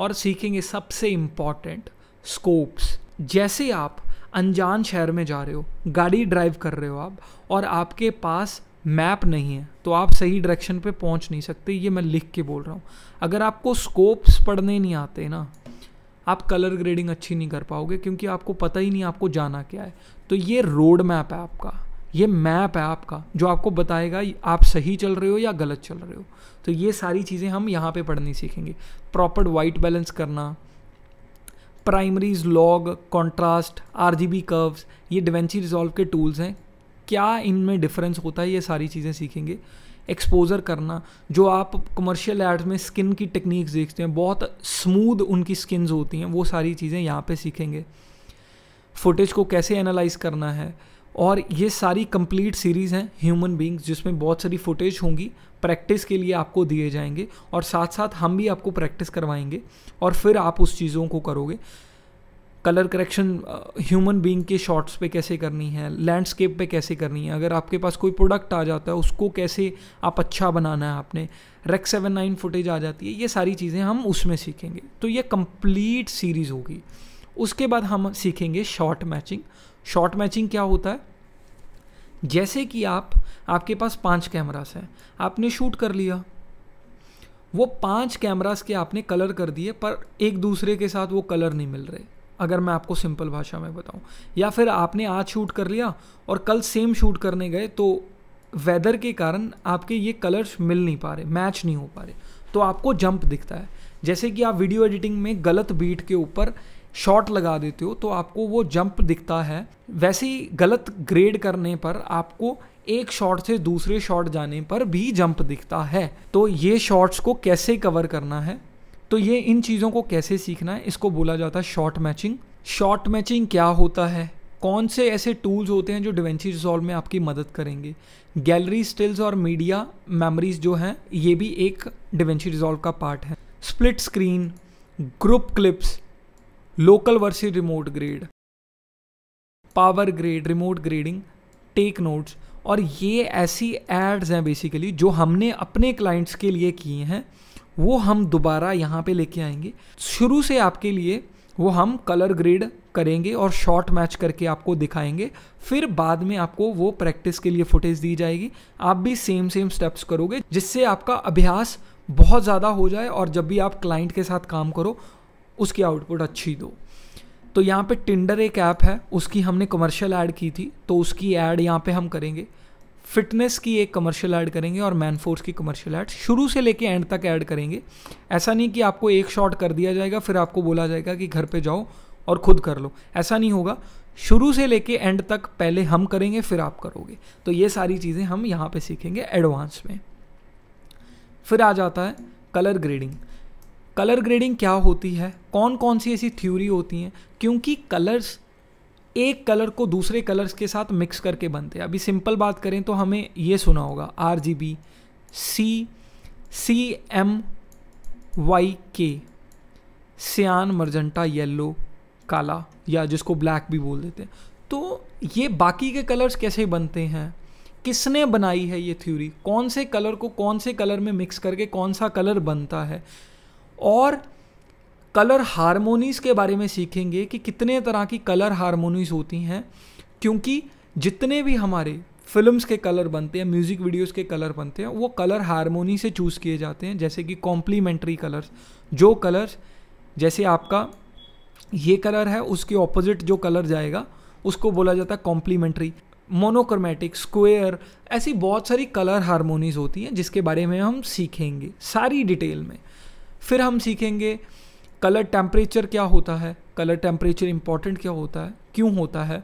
और सीखेंगे सबसे इम्पॉर्टेंट स्कोप्स जैसे आप अनजान शहर में जा रहे हो गाड़ी ड्राइव कर रहे हो आप और आपके पास मैप नहीं है तो आप सही डायरेक्शन पे पहुंच नहीं सकते ये मैं लिख के बोल रहा हूँ अगर आपको स्कोप्स पढ़ने नहीं आते ना आप कलर ग्रेडिंग अच्छी नहीं कर पाओगे क्योंकि आपको पता ही नहीं आपको जाना क्या है तो ये रोड मैप है आपका ये मैप है आपका जो आपको बताएगा आप सही चल रहे हो या गलत चल रहे हो तो ये सारी चीज़ें हम यहाँ पे पढ़नी सीखेंगे प्रॉपर वाइट बैलेंस करना primaries log contrast R G B curves ये डिवेंची रिजॉल्व के टूल्स हैं क्या इनमें डिफरेंस होता है ये सारी चीज़ें सीखेंगे एक्सपोजर करना जो आप कमर्शियल एड्स में स्किन की टेक्निक्स देखते हैं बहुत स्मूद उनकी स्किन्स होती हैं वो सारी चीज़ें यहाँ पे सीखेंगे फुटेज को कैसे एनालाइज करना है और ये सारी कंप्लीट सीरीज़ हैं ह्यूमन बींग्स जिसमें बहुत सारी फुटेज होंगी प्रैक्टिस के लिए आपको दिए जाएंगे और साथ साथ हम भी आपको प्रैक्टिस करवाएंगे और फिर आप उस चीज़ों को करोगे कलर करेक्शन ह्यूमन बीइंग के शॉट्स पे कैसे करनी है लैंडस्केप पे कैसे करनी है अगर आपके पास कोई प्रोडक्ट आ जाता है उसको कैसे आप अच्छा बनाना है आपने रेक सेवन नाइन फुटेज आ जाती है ये सारी चीज़ें हम उसमें सीखेंगे तो ये कंप्लीट सीरीज़ होगी उसके बाद हम सीखेंगे शॉर्ट मैचिंग शॉर्ट मैचिंग क्या होता है जैसे कि आप आपके पास पांच कैमरास हैं आपने शूट कर लिया वो पांच कैमरास के आपने कलर कर दिए पर एक दूसरे के साथ वो कलर नहीं मिल रहे अगर मैं आपको सिंपल भाषा में बताऊं या फिर आपने आज शूट कर लिया और कल सेम शूट करने गए तो वेदर के कारण आपके ये कलर्स मिल नहीं पा रहे मैच नहीं हो पा रहे तो आपको जंप दिखता है जैसे कि आप वीडियो एडिटिंग में गलत बीट के ऊपर शॉट लगा देते हो तो आपको वो जंप दिखता है वैसे ही गलत ग्रेड करने पर आपको एक शॉट से दूसरे शॉट जाने पर भी जंप दिखता है तो ये शॉट्स को कैसे कवर करना है तो ये इन चीज़ों को कैसे सीखना है इसको बोला जाता है शॉर्ट मैचिंग शॉर्ट मैचिंग क्या होता है कौन से ऐसे टूल्स होते हैं जो डिवेंसी रिजॉल्व में आपकी मदद करेंगे गैलरी स्टिल्स और मीडिया मेमोरीज जो हैं ये भी एक डिवेंसी रिजॉल्व का पार्ट है split screen group clips local versus remote grade power grade remote grading take notes और ये ऐसी एड्स हैं बेसिकली जो हमने अपने क्लाइंट्स के लिए किए हैं वो हम दोबारा यहाँ पे लेके आएंगे शुरू से आपके लिए वो हम कलर ग्रेड करेंगे और शॉर्ट मैच करके आपको दिखाएंगे फिर बाद में आपको वो प्रैक्टिस के लिए फुटेज दी जाएगी आप भी सेम सेम स्टेप्स करोगे जिससे आपका अभ्यास बहुत ज़्यादा हो जाए और जब भी आप क्लाइंट के साथ काम करो उसकी आउटपुट अच्छी दो तो यहाँ पे टिंडर एक ऐप है उसकी हमने कमर्शियल ऐड की थी तो उसकी ऐड यहाँ पे हम करेंगे फिटनेस की एक कमर्शियल ऐड करेंगे और मैन फोर्स की कमर्शियल ऐड शुरू से लेके एंड तक ऐड करेंगे ऐसा नहीं कि आपको एक शॉट कर दिया जाएगा फिर आपको बोला जाएगा कि घर पे जाओ और खुद कर लो ऐसा नहीं होगा शुरू से लेके एंड तक पहले हम करेंगे फिर आप करोगे तो ये सारी चीज़ें हम यहाँ पे सीखेंगे एडवांस में फिर आ जाता है कलर ग्रेडिंग कलर ग्रेडिंग क्या होती है कौन कौन सी ऐसी थ्योरी होती हैं क्योंकि कलर्स एक कलर को दूसरे कलर्स के साथ मिक्स करके बनते हैं अभी सिंपल बात करें तो हमें ये सुना होगा R G B C C M Y K cyan magenta yellow काला या जिसको ब्लैक भी बोल देते हैं तो ये बाकी के कलर्स कैसे बनते हैं किसने बनाई है ये थ्योरी कौन से कलर को कौन से कलर में मिक्स करके कौन सा कलर बनता है और कलर हारमोनीज़ के बारे में सीखेंगे कि कितने तरह की कलर हारमोनीज़ होती हैं क्योंकि जितने भी हमारे फिल्म्स के कलर बनते हैं म्यूज़िक वीडियोस के कलर बनते हैं वो कलर हारमोनी से चूज़ किए जाते हैं जैसे कि कॉम्प्लीमेंट्री कलर्स जो कलर्स जैसे आपका ये कलर है उसके ऑपोजिट जो कलर जाएगा उसको बोला जाता है कॉम्प्लीमेंट्री मोनोक्रोमेटिक स्क्वेयर ऐसी बहुत सारी कलर हारमोनीज होती हैं जिसके बारे में हम सीखेंगे सारी डिटेल में फिर हम सीखेंगे कलर टेम्परेचर क्या होता है कलर टेम्परेचर इम्पॉर्टेंट क्या होता है क्यों होता है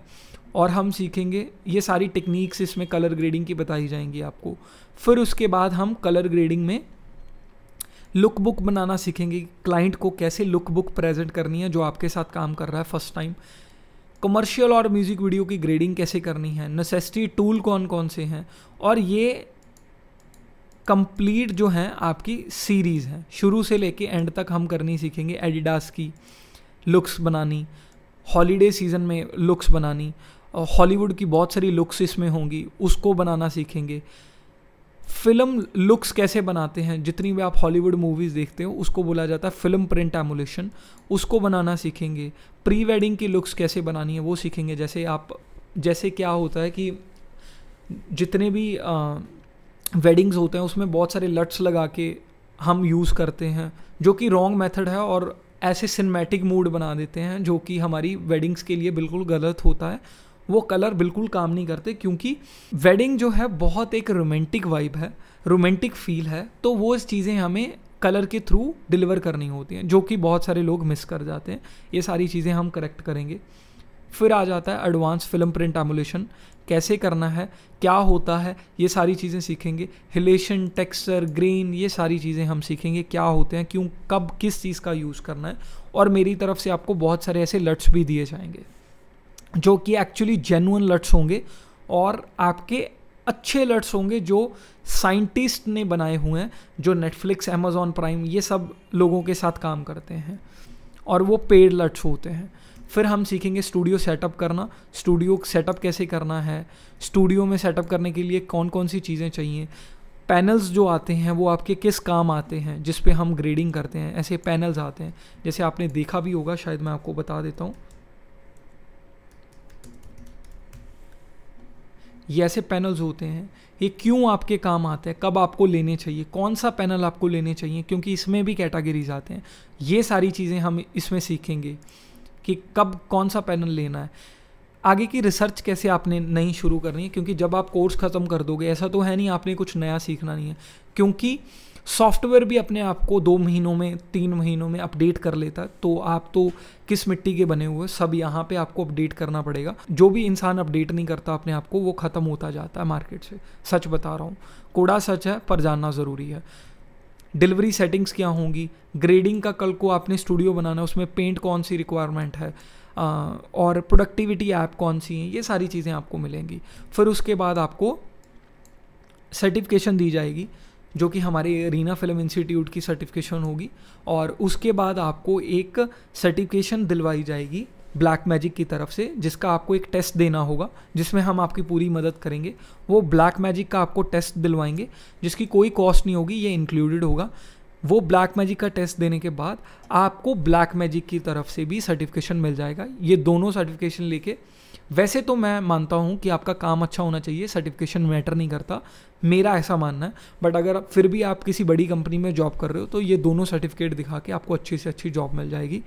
और हम सीखेंगे ये सारी टेक्निक्स इसमें कलर ग्रेडिंग की बताई जाएंगी आपको फिर उसके बाद हम कलर ग्रेडिंग में लुक बुक बनाना सीखेंगे क्लाइंट को कैसे लुक बुक प्रेजेंट करनी है जो आपके साथ काम कर रहा है फर्स्ट टाइम कमर्शियल और म्यूज़िक वीडियो की ग्रेडिंग कैसे करनी है नेसेसिटी टूल कौन कौन से हैं और ये कंप्लीट जो हैं आपकी सीरीज़ हैं शुरू से लेके एंड तक हम करनी सीखेंगे एडिडास की लुक्स बनानी हॉलीडे सीज़न में लुक्स बनानी हॉलीवुड की बहुत सारी लुक्स इसमें होंगी उसको बनाना सीखेंगे फिल्म लुक्स कैसे बनाते हैं जितनी भी आप हॉलीवुड मूवीज़ देखते हो उसको बोला जाता है फिल्म प्रिंट एमुलेशन उसको बनाना सीखेंगे प्री वेडिंग की लुक्स कैसे बनानी है वो सीखेंगे जैसे आप जैसे क्या होता है कि जितने भी आ, वेडिंग्स होते हैं उसमें बहुत सारे लट्स लगा के हम यूज़ करते हैं जो कि रॉन्ग मेथड है और ऐसे सिनेमैटिक मूड बना देते हैं जो कि हमारी वेडिंग्स के लिए बिल्कुल गलत होता है वो कलर बिल्कुल काम नहीं करते क्योंकि वेडिंग जो है बहुत एक रोमांटिक वाइब है रोमांटिक फील है तो वो चीज़ें हमें कलर के थ्रू डिलीवर करनी होती हैं जो कि बहुत सारे लोग मिस कर जाते हैं ये सारी चीज़ें हम करेक्ट करेंगे फिर आ जाता है एडवांस फिल्म प्रिंट एमुलेशन कैसे करना है क्या होता है ये सारी चीज़ें सीखेंगे हिलेशन टेक्सचर ग्रेन ये सारी चीज़ें हम सीखेंगे क्या होते हैं क्यों कब किस चीज़ का यूज़ करना है और मेरी तरफ से आपको बहुत सारे ऐसे लट्स भी दिए जाएंगे जो कि एक्चुअली जेनुअन लट्स होंगे और आपके अच्छे लट्स होंगे जो साइंटिस्ट ने बनाए हुए हैं जो नेटफ्लिक्स अमेजोन प्राइम ये सब लोगों के साथ काम करते हैं और वो पेड लट्स होते हैं फिर हम सीखेंगे स्टूडियो सेटअप करना स्टूडियो सेटअप कैसे करना है स्टूडियो में सेटअप करने के लिए कौन कौन सी चीज़ें चाहिए पैनल्स जो आते हैं वो आपके किस काम आते हैं जिस पे हम ग्रेडिंग करते हैं ऐसे पैनल्स आते हैं जैसे आपने देखा भी होगा शायद मैं आपको बता देता हूँ ये ऐसे पैनल्स होते हैं ये क्यों आपके काम आते हैं कब आपको लेने चाहिए कौन सा पैनल आपको लेने चाहिए क्योंकि इसमें भी कैटेगरीज आते हैं ये सारी चीज़ें हम इसमें सीखेंगे कि कब कौन सा पैनल लेना है आगे की रिसर्च कैसे आपने नई शुरू करनी है क्योंकि जब आप कोर्स ख़त्म कर दोगे ऐसा तो है नहीं आपने कुछ नया सीखना नहीं है क्योंकि सॉफ्टवेयर भी अपने आप को दो महीनों में तीन महीनों में अपडेट कर लेता तो आप तो किस मिट्टी के बने हुए सब यहाँ पे आपको अपडेट करना पड़ेगा जो भी इंसान अपडेट नहीं करता अपने आप को वो ख़त्म होता जाता है मार्केट से सच बता रहा हूँ कोड़ा सच है पर जानना ज़रूरी है डिलीवरी सेटिंग्स क्या होंगी ग्रेडिंग का कल को आपने स्टूडियो बनाना है उसमें पेंट कौन सी रिक्वायरमेंट है आ, और प्रोडक्टिविटी ऐप कौन सी है ये सारी चीज़ें आपको मिलेंगी फिर उसके बाद आपको सर्टिफिकेशन दी जाएगी जो कि हमारे रीना फिल्म इंस्टीट्यूट की सर्टिफिकेशन होगी और उसके बाद आपको एक सर्टिफिकेशन दिलवाई जाएगी ब्लैक मैजिक की तरफ से जिसका आपको एक टेस्ट देना होगा जिसमें हम आपकी पूरी मदद करेंगे वो ब्लैक मैजिक का आपको टेस्ट दिलवाएंगे जिसकी कोई कॉस्ट नहीं होगी ये इंक्लूडेड होगा वो ब्लैक मैजिक का टेस्ट देने के बाद आपको ब्लैक मैजिक की तरफ से भी सर्टिफिकेशन मिल जाएगा ये दोनों सर्टिफिकेशन लेके वैसे तो मैं मानता हूँ कि आपका काम अच्छा होना चाहिए सर्टिफिकेशन मैटर नहीं करता मेरा ऐसा मानना है बट अगर फिर भी आप किसी बड़ी कंपनी में जॉब कर रहे हो तो ये दोनों सर्टिफिकेट दिखा के आपको अच्छी से अच्छी जॉब मिल जाएगी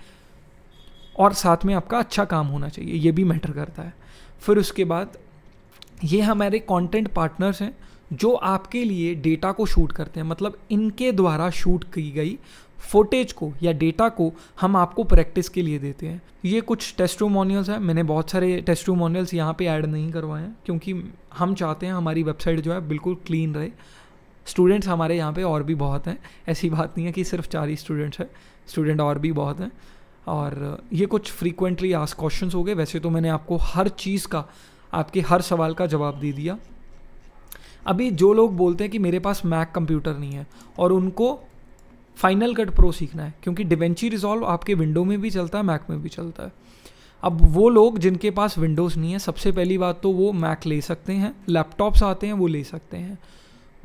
और साथ में आपका अच्छा काम होना चाहिए ये भी मैटर करता है फिर उसके बाद ये हमारे कंटेंट पार्टनर्स हैं जो आपके लिए डेटा को शूट करते हैं मतलब इनके द्वारा शूट की गई फोटेज को या डेटा को हम आपको प्रैक्टिस के लिए देते हैं ये कुछ टेस्टोमोनियल्स हैं मैंने बहुत सारे टेस्टोमोनियल्स यहाँ पे ऐड नहीं करवाए हैं क्योंकि हम चाहते हैं हमारी वेबसाइट जो है बिल्कुल क्लीन रहे स्टूडेंट्स हमारे यहाँ पे और भी बहुत हैं ऐसी बात नहीं है कि सिर्फ चार ही स्टूडेंट्स हैं स्टूडेंट और भी बहुत हैं और ये कुछ फ्रीक्वेंटली आज क्वेश्चन हो गए वैसे तो मैंने आपको हर चीज़ का आपके हर सवाल का जवाब दे दिया अभी जो लोग बोलते हैं कि मेरे पास मैक कंप्यूटर नहीं है और उनको फाइनल कट प्रो सीखना है क्योंकि डिवेंची रिजॉल्व आपके विंडो में भी चलता है मैक में भी चलता है अब वो लोग जिनके पास विंडोज़ नहीं है सबसे पहली बात तो वो मैक ले सकते हैं लैपटॉप्स आते हैं वो ले सकते हैं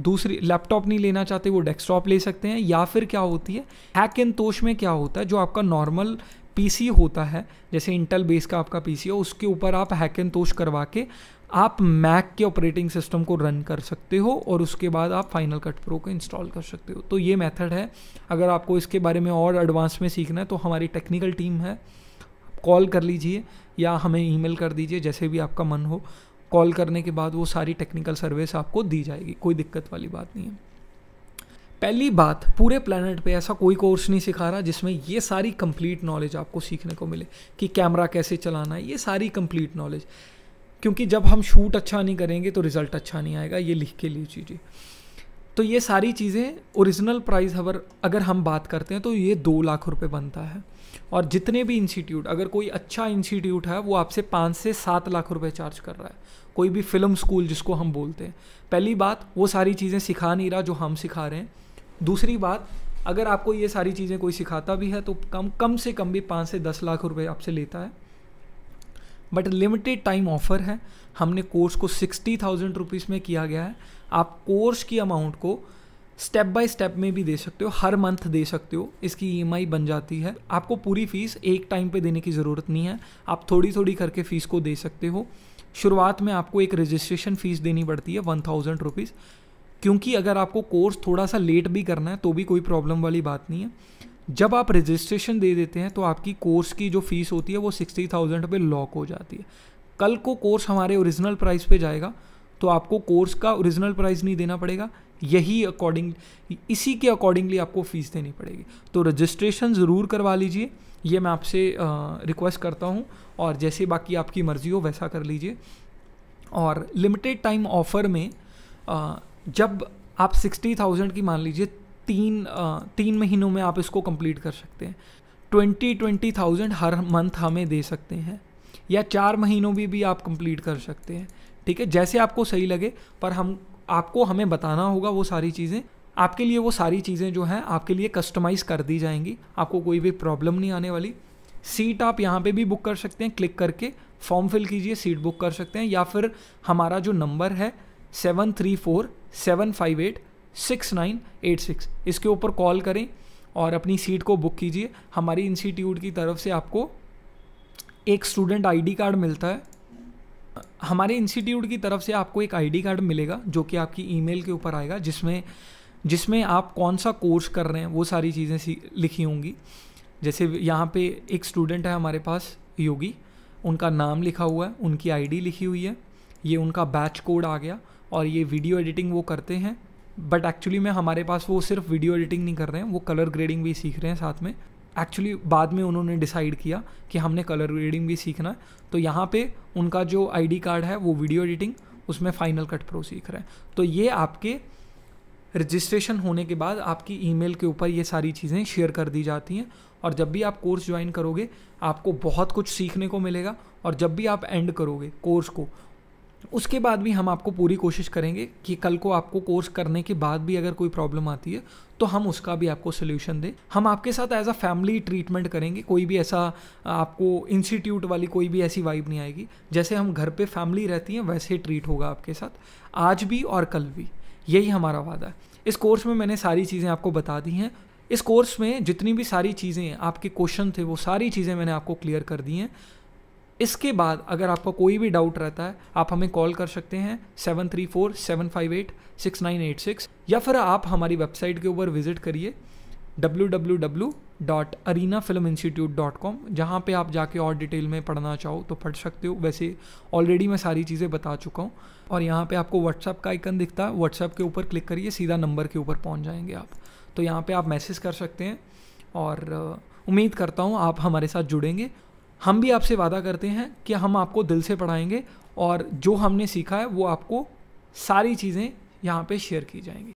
दूसरी लैपटॉप नहीं लेना चाहते वो डेस्कटॉप ले सकते हैं या फिर क्या होती है हैक एंड तोश में क्या होता है जो आपका नॉर्मल पीसी होता है जैसे इंटेल बेस का आपका पीसी हो उसके ऊपर आप हैक एंड तोश करवा के आप मैक के ऑपरेटिंग सिस्टम को रन कर सकते हो और उसके बाद आप फाइनल कट प्रो को इंस्टॉल कर सकते हो तो ये मेथड है अगर आपको इसके बारे में और एडवांस में सीखना है तो हमारी टेक्निकल टीम है कॉल कर लीजिए या हमें ईमेल कर दीजिए जैसे भी आपका मन हो कॉल करने के बाद वो सारी टेक्निकल सर्विस आपको दी जाएगी कोई दिक्कत वाली बात नहीं है पहली बात पूरे प्लानट पे ऐसा कोई कोर्स नहीं सिखा रहा जिसमें ये सारी कंप्लीट नॉलेज आपको सीखने को मिले कि कैमरा कैसे चलाना है ये सारी कंप्लीट नॉलेज क्योंकि जब हम शूट अच्छा नहीं करेंगे तो रिज़ल्ट अच्छा नहीं आएगा ये लिख के लिए चीज़ें तो ये सारी चीज़ें ओरिजिनल प्राइस हवर अगर हम बात करते हैं तो ये दो लाख रुपए बनता है और जितने भी इंस्टीट्यूट अगर कोई अच्छा इंस्टीट्यूट है वो आपसे पाँच से सात लाख रुपए चार्ज कर रहा है कोई भी फिल्म स्कूल जिसको हम बोलते हैं पहली बात वो सारी चीज़ें सिखा नहीं रहा जो हम सिखा रहे हैं दूसरी बात अगर आपको ये सारी चीज़ें कोई सिखाता भी है तो कम कम से कम भी पाँच से दस लाख रुपये आपसे लेता है बट लिमिटेड टाइम ऑफर है हमने कोर्स को सिक्सटी थाउजेंड रुपीज़ में किया गया है आप कोर्स की अमाउंट को स्टेप बाय स्टेप में भी दे सकते हो हर मंथ दे सकते हो इसकी ई e बन जाती है आपको पूरी फ़ीस एक टाइम पे देने की ज़रूरत नहीं है आप थोड़ी थोड़ी करके फ़ीस को दे सकते हो शुरुआत में आपको एक रजिस्ट्रेशन फ़ीस देनी पड़ती है वन थाउजेंड रुपीज़ क्योंकि अगर आपको कोर्स थोड़ा सा लेट भी करना है तो भी कोई प्रॉब्लम वाली बात नहीं है जब आप रजिस्ट्रेशन दे देते हैं तो आपकी कोर्स की जो फ़ीस होती है वो सिक्सटी थाउजेंड पे लॉक हो जाती है कल को कोर्स हमारे ओरिजिनल प्राइस पे जाएगा तो आपको कोर्स का ओरिजिनल प्राइस नहीं देना पड़ेगा यही अकॉर्डिंग इसी के अकॉर्डिंगली आपको फ़ीस देनी पड़ेगी तो रजिस्ट्रेशन ज़रूर करवा लीजिए ये मैं आपसे रिक्वेस्ट करता हूँ और जैसे बाकी आपकी मर्ज़ी हो वैसा कर लीजिए और लिमिटेड टाइम ऑफर में आ, जब आप सिक्सटी थाउजेंड की मान लीजिए तीन आ, तीन महीनों में आप इसको कंप्लीट कर सकते हैं ट्वेंटी ट्वेंटी थाउजेंड हर मंथ हमें दे सकते हैं या चार महीनों भी भी आप कंप्लीट कर सकते हैं ठीक है जैसे आपको सही लगे पर हम आपको हमें बताना होगा वो सारी चीज़ें आपके लिए वो सारी चीज़ें जो हैं आपके लिए कस्टमाइज़ कर दी जाएंगी आपको कोई भी प्रॉब्लम नहीं आने वाली सीट आप यहाँ पे भी बुक कर सकते हैं क्लिक करके फॉर्म फिल कीजिए सीट बुक कर सकते हैं या फिर हमारा जो नंबर है seven three four seven five eight six nine eight six इसके ऊपर कॉल करें और अपनी सीट को बुक कीजिए हमारी इंस्टीट्यूट की तरफ से आपको एक स्टूडेंट आईडी कार्ड मिलता है हमारे इंस्टीट्यूट की तरफ से आपको एक आईडी कार्ड मिलेगा जो कि आपकी ईमेल के ऊपर आएगा जिसमें जिसमें आप कौन सा कोर्स कर रहे हैं वो सारी चीज़ें लिखी होंगी जैसे यहाँ पे एक स्टूडेंट है हमारे पास योगी उनका नाम लिखा हुआ है उनकी आईडी लिखी हुई है ये उनका बैच कोड आ गया और ये वीडियो एडिटिंग वो करते हैं बट एक्चुअली में हमारे पास वो सिर्फ वीडियो एडिटिंग नहीं कर रहे हैं वो कलर ग्रेडिंग भी सीख रहे हैं साथ में एक्चुअली बाद में उन्होंने डिसाइड किया कि हमने कलर रीडिंग भी सीखना है तो यहाँ पे उनका जो आईडी कार्ड है वो वीडियो एडिटिंग उसमें फाइनल कट प्रो सीख रहे हैं तो ये आपके रजिस्ट्रेशन होने के बाद आपकी ईमेल के ऊपर ये सारी चीज़ें शेयर कर दी जाती हैं और जब भी आप कोर्स ज्वाइन करोगे आपको बहुत कुछ सीखने को मिलेगा और जब भी आप एंड करोगे कोर्स को उसके बाद भी हम आपको पूरी कोशिश करेंगे कि कल को आपको कोर्स करने के बाद भी अगर कोई प्रॉब्लम आती है तो हम उसका भी आपको सोल्यूशन दें हम आपके साथ एज अ फैमिली ट्रीटमेंट करेंगे कोई भी ऐसा आपको इंस्टीट्यूट वाली कोई भी ऐसी वाइब नहीं आएगी जैसे हम घर पे फैमिली रहती हैं वैसे ट्रीट होगा आपके साथ आज भी और कल भी यही हमारा वादा है इस कोर्स में मैंने सारी चीज़ें आपको बता दी हैं इस कोर्स में जितनी भी सारी चीज़ें आपके क्वेश्चन थे वो सारी चीज़ें मैंने आपको क्लियर कर दी हैं इसके बाद अगर आपका कोई भी डाउट रहता है आप हमें कॉल कर सकते हैं seven three four seven five eight six nine eight six या फिर आप हमारी वेबसाइट के ऊपर विजिट करिए W W W dot Arena film institute dot com जहाँ पर आप जाके और डिटेल में पढ़ना चाहो तो पढ़ सकते हो वैसे ऑलरेडी मैं सारी चीज़ें बता चुका हूँ और यहाँ पर आपको व्हाट्सअप का आइकन दिखता है व्हाट्सअप के ऊपर क्लिक करिए सीधा नंबर के ऊपर पहुँच जाएंगे आप तो यहाँ पर आप मैसेज कर सकते हैं और उम्मीद करता हूँ आप हमारे साथ जुड़ेंगे हम भी आपसे वादा करते हैं कि हम आपको दिल से पढ़ाएंगे और जो हमने सीखा है वो आपको सारी चीज़ें यहाँ पे शेयर की जाएंगी